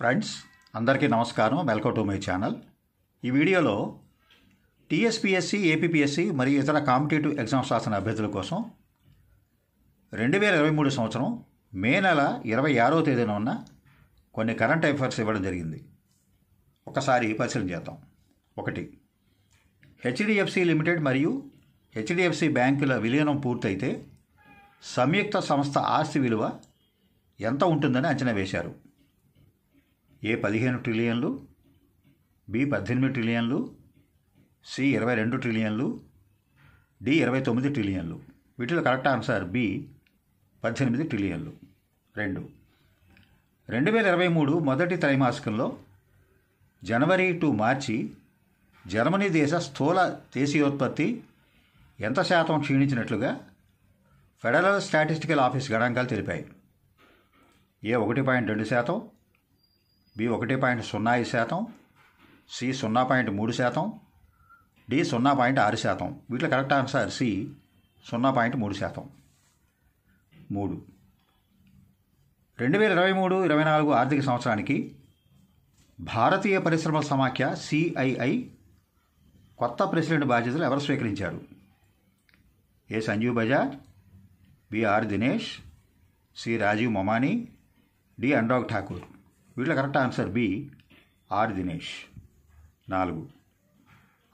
friends అందరికీ నమస్కారం welcome to my channel ఈ వీడియోలో టీఎస్పిఎస్సి ఏపీఎస్సి మరియు ఇతర కాంపిటేటివ్ ఎగ్జామ్స్ రాసిన అభ్యర్థుల కోసం రెండు వేల ఇరవై మూడు సంవత్సరం మే నెల ఇరవై ఆరో తేదీన ఉన్న కొన్ని కరెంట్ అఫైర్స్ ఇవ్వడం జరిగింది ఒకసారి పరిశీలన చేద్దాం ఒకటి హెచ్డిఎఫ్సి లిమిటెడ్ మరియు హెచ్డిఎఫ్సి బ్యాంకుల విలీనం పూర్తయితే సంయుక్త సంస్థ ఆస్తి విలువ ఎంత ఉంటుందని అంచనా వేశారు ఏ పదిహేను ట్రిలియన్లు బి పద్దెనిమిది ట్రిలియన్లు సి ఇరవై రెండు ట్రిలియన్లు డి ఇరవై తొమ్మిది ట్రిలియన్లు వీటిలో కరెక్ట్ ఆన్సర్ బి పద్దెనిమిది ట్రిలియన్లు రెండు రెండు వేల ఇరవై మూడు మొదటి త్రైమాసికంలో జనవరి టు మార్చి జర్మనీ దేశ స్థూల దేశీయోత్పత్తి ఎంత శాతం క్షీణించినట్లుగా ఫెడరల్ స్టాటిస్టికల్ ఆఫీస్ గణాంకాలు తెలిపాయి ఏ ఒకటి పాయింట్ రెండు శాతం బి ఒకటి పాయింట్ సున్నా ఐదు శాతం సి సున్నా పాయింట్ మూడు శాతం డి సున్నా పాయింట్ ఆరు శాతం వీటిలో కరెక్ట్ ఆన్సర్ సి సున్నా పాయింట్ మూడు శాతం మూడు రెండు వేల ఇరవై మూడు ఇరవై నాలుగు ఆర్థిక సంవత్సరానికి భారతీయ పరిశ్రమల సమాఖ్య సిఐఐ కొత్త ప్రెసిడెంట్ బాధ్యతలు ఎవరు స్వీకరించారు A Sanjiv Bajaj B R Dinesh C Rajiv Memani D Anurag Thakur వీటిలో correct answer B R Dinesh నాలుగు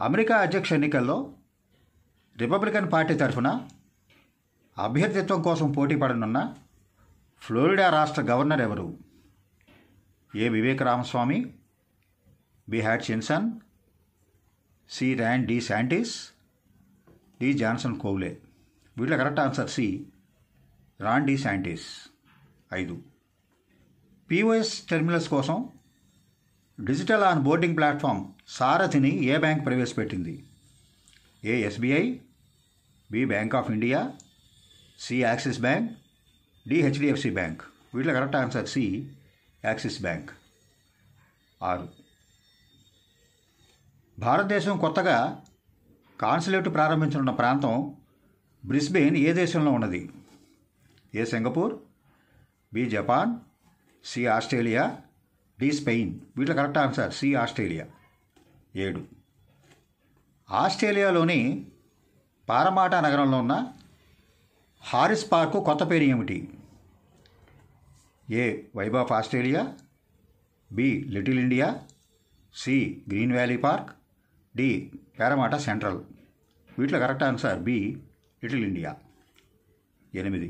అమెరికా అధ్యక్ష ఎన్నికల్లో రిపబ్లికన్ పార్టీ తరఫున అభ్యర్థిత్వం కోసం పోటీ పడనున్న ఫ్లోరిడా రాష్ట్ర గవర్నర్ ఎవరు ఏ వివేక్ రామస్వామి బి చిన్సన్ C Ryan DeSantis D Johnson కోవ్లే వీటిలో correct answer C Ron DeSantis ఐదు పిఓఎస్ టెర్మినల్స్ కోసం డిజిటల్ ఆన్ బోర్డింగ్ ప్లాట్ఫామ్ సారథిని ఏ బ్యాంక్ ప్రవేశపెట్టింది A SBI B bank of India C Axis bank D HDFC bank వీటిలో correct answer C Axis bank ఆరు భారతదేశం కొత్తగా కాన్సులేట్ ప్రారంభించనున్న ప్రాంతం బ్రిస్బెయిన్ ఏ దేశంలో ఉన్నది A Singapore B Japan C Australia D Spain వీటిలో కరెక్ట్ ఆన్సర్ సి ఆస్ట్రేలియా ఏడు ఆస్ట్రేలియాలోని పారమాట నగరంలో ఉన్న హారిస్ పార్కు కొత్త పేరు ఏమిటి A vibe of Australia B little India C green valley park D Parramatta central వీటిలో correct answer B little India ఎనిమిది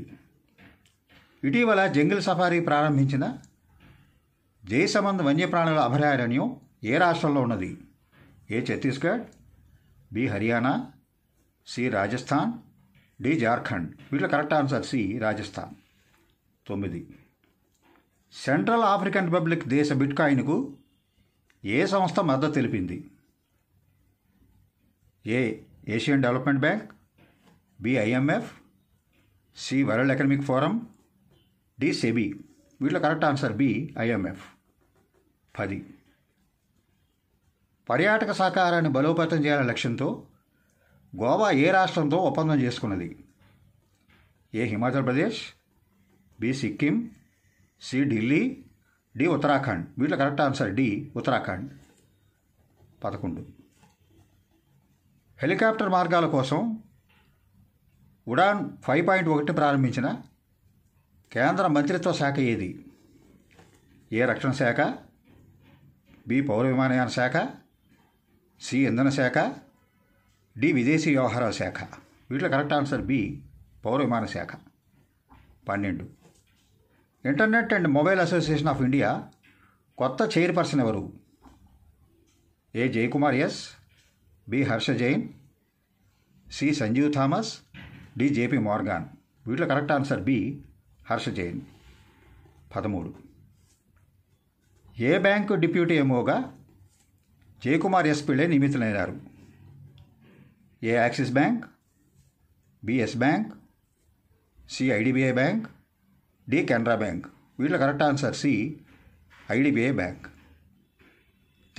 ఇటీవల జంగిల్ సఫారీ ప్రారంభించిన జయసమంద్ వన్యప్రాణుల అభయారణ్యం ఏ రాష్ట్రంలో ఉన్నది A Chhattisgarh B Haryana C Rajasthan D Jharkhand వీటిలో కరెక్ట్ ఆన్సర్ సి రాజస్థాన్ తొమ్మిది సెంట్రల్ ఆఫ్రికన్ రిపబ్లిక్ దేశ బిట్కాయిన్కు ఏ సంస్థ మద్దతు తెలిపింది A Asian development bank B IMF IMF C world economic forum D SEBI వీటిలో కరెక్ట్ ఆన్సర్ బి ఐఎంఎఫ్ పది పర్యాటక సహకారాన్ని బలోపేతం చేయాలనే లక్ష్యంతో గోవా ఏ రాష్ట్రంతో ఒప్పందం చేసుకున్నది A Himachal Pradesh B Sikkim C Delhi D Uttarakhand వీటిలో కరెక్ట్ ఆన్సర్ డి ఉత్తరాఖండ్ పదకొండు హెలికాప్టర్ మార్గాల కోసం ఉడాన్ ఫైవ్ పాయింట్ ఒకటిని ప్రారంభించిన కేంద్ర మంత్రిత్వ శాఖ ఏది ఏ రక్షణ శాఖ బి పౌర విమానయాన శాఖ సి ఇంధన శాఖ డి విదేశీ వ్యవహారాల శాఖ వీటిలో కరెక్ట్ ఆన్సర్ బి పౌర విమాన శాఖ పన్నెండు internet and mobile association of India కొత్త చైర్పర్సన్ ఎవరు A Jayakumar S B Harsha Jain C Sanjeev Thomas D JP Morgan వీటిలో correct answer B Harsha Jain పదమూడు ఏ బ్యాంకు డిప్యూటీ ఏమోగా జయకుమార్ ఎస్పీలే నియమితులైనారు A Axis bank B yes bank C IDBI bank D Canara bank వీటిలో correct answer C IDBI bank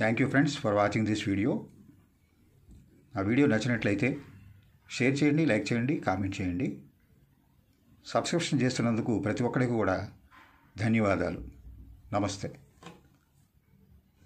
thank you friends for watching this video ఆ video నచ్చినట్లయితే share చేయండి లైక్ చేయండి కామెంట్ చేయండి సబ్స్క్రిప్షన్ చేస్తున్నందుకు ప్రతి ఒక్కరికి కూడా ధన్యవాదాలు నమస్తే